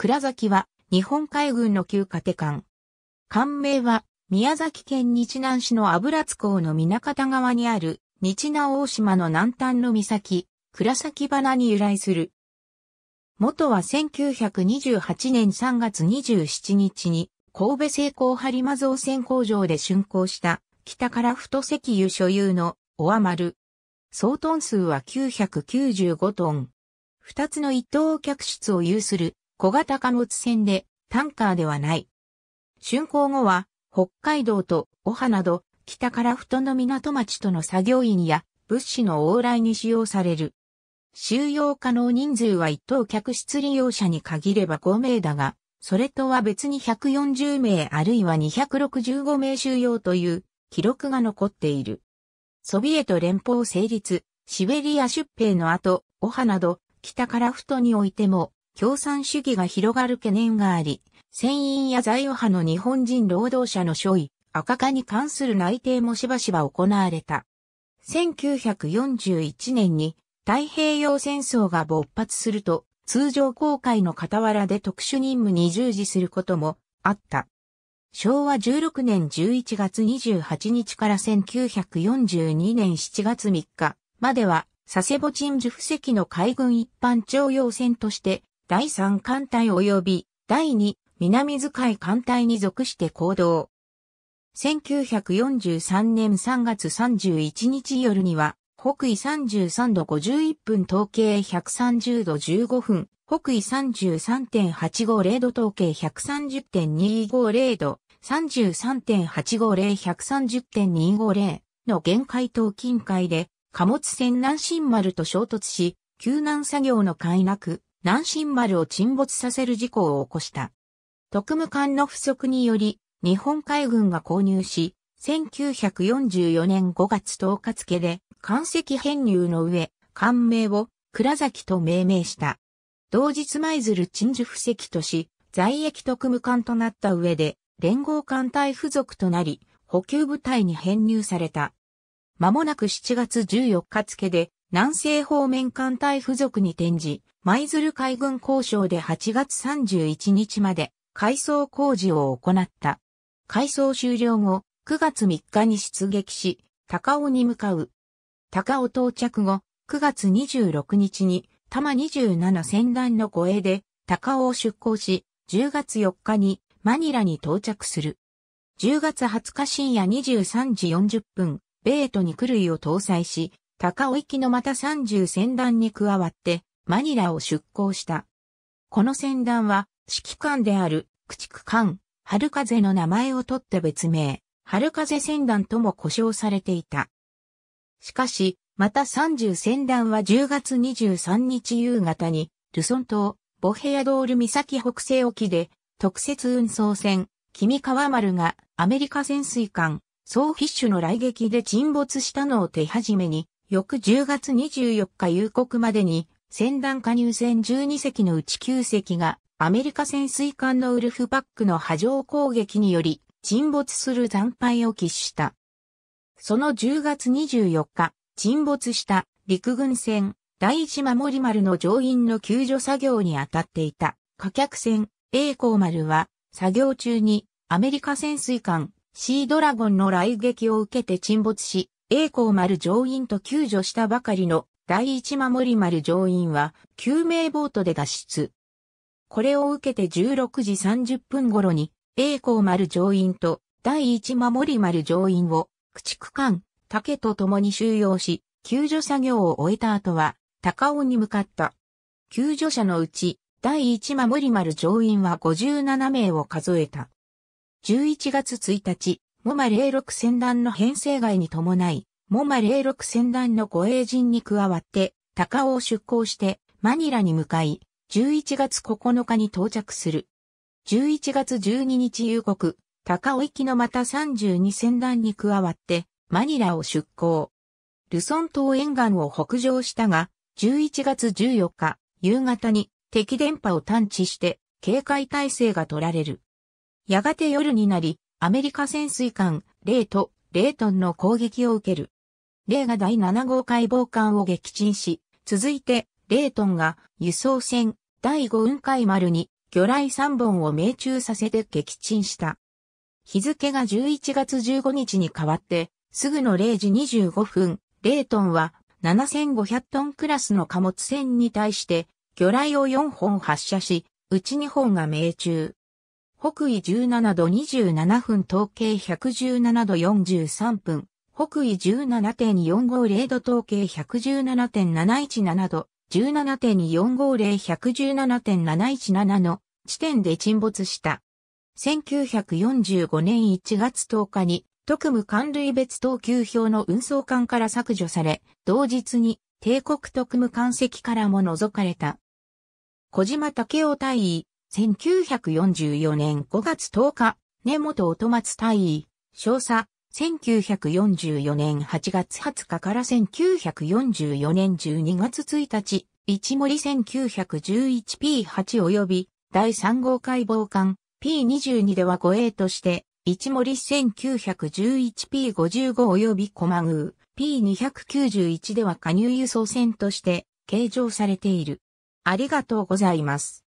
倉崎は日本海軍の旧家手艦。艦名は宮崎県日南市の油津港の南方側にある日南大島の南端の岬、倉崎花に由来する。元は1928年3月27日に神戸製鋼張間造船工場で竣工した北から太石油所有のオア丸。総トン数は995トン。二つの一等客室を有する小型貨物船で、タンカーではない。竣工後は、北海道とオハなど、北から太の港町との作業員や物資の往来に使用される。収容可能人数は一等客室利用者に限れば5名だが、それとは別に140名あるいは265名収容という記録が残っている。ソビエト連邦成立、シベリア出兵の後、オハなど、北から太においても、共産主義が広がる懸念があり、船員や財務派の日本人労働者の所位、赤化に関する内定もしばしば行われた。1941年に太平洋戦争が勃発すると、通常公開の傍らで特殊任務に従事することもあった。昭和16年11月28日から1942年7月3日までは、佐世保鎮守布石の海軍一般徴用船として第3艦隊及び第2南遣い艦隊に属して行動。1943年3月31日夜には、北緯33度51分統計130度15分、北緯33.850度統計130.250度、33.850-130.250の限界等近海で貨物船南新丸と衝突し、救難作業のなく、南進丸を沈没させる事故を起こした。特務艦の不足により、日本海軍が購入し、1944年5月10日付で、艦籍編入の上、艦名を倉崎と命名した。同日舞鶴鎮守布石とし、在役特務艦となった上で、連合艦隊付属となり、補給部隊に編入された。間もなく7月14日付で、南西方面艦隊付属に転じ、舞鶴海軍交渉で8月31日まで改装工事を行った。改装終了後、9月3日に出撃し、高尾に向かう。高尾到着後、9月26日に、多摩27船団の護衛で、高尾を出港し、10月4日にマニラに到着する。10月20日深夜23時40分、ベートにクルイを搭載し、高尾行きのまた30船団に加わって、マニラを出港した。この船団は、指揮官である、駆逐艦、春風の名前を取って別名、春風船団とも呼称されていた。しかし、また30船団は10月23日夕方に、ルソン島、ボヘアドール岬北西沖で、特設運送船、君川丸がアメリカ潜水艦、ソーフィッシュの来撃で沈没したのを手始めに、翌10月24日夕刻までに、船団加入船12隻のうち9隻が、アメリカ潜水艦のウルフパックの波状攻撃により、沈没する惨敗を喫した。その10月24日、沈没した陸軍船第一守丸の乗員の救助作業に当たっていた貨客船栄光丸は作業中にアメリカ潜水艦シードラゴンの来撃を受けて沈没し、栄光丸乗員と救助したばかりの第一守り丸乗員は救命ボートで脱出。これを受けて16時30分頃に栄光丸乗員と第一守り丸乗員を駆逐艦竹と共に収容し救助作業を終えた後は高尾に向かった。救助者のうち第一守り丸乗員は57名を数えた。11月1日、モマ06船団の編成外に伴い、モマ06船団の護衛陣に加わって、高尾を出港して、マニラに向かい、11月9日に到着する。11月12日夕刻、高尾行きのまた32船団に加わって、マニラを出港。ルソン島沿岸を北上したが、11月14日、夕方に敵電波を探知して、警戒態勢が取られる。やがて夜になり、アメリカ潜水艦、レイとレイトンの攻撃を受ける。レイが第7号解剖艦を撃沈し、続いて、レイトンが輸送船第5雲海丸に魚雷3本を命中させて撃沈した。日付が11月15日に変わって、すぐの0時25分、レイトンは7500トンクラスの貨物船に対して魚雷を4本発射し、うち2本が命中。北緯17度27分統計117度43分、北緯17.450度統計117.717度、1 7 4 5 0 1 1 7 7 1 7の地点で沈没した。1945年1月10日に特務管類別等級表の運送艦から削除され、同日に帝国特務艦籍からも除かれた。小島武雄大尉、1944年5月10日、根本音松大尉、少佐、1944年8月20日から1944年12月1日、一森 1911P8 及び第3号解剖艦 P22 では護衛として、一森 1911P55 及び駒宮 P291 では加入輸送船として計上されている。ありがとうございます。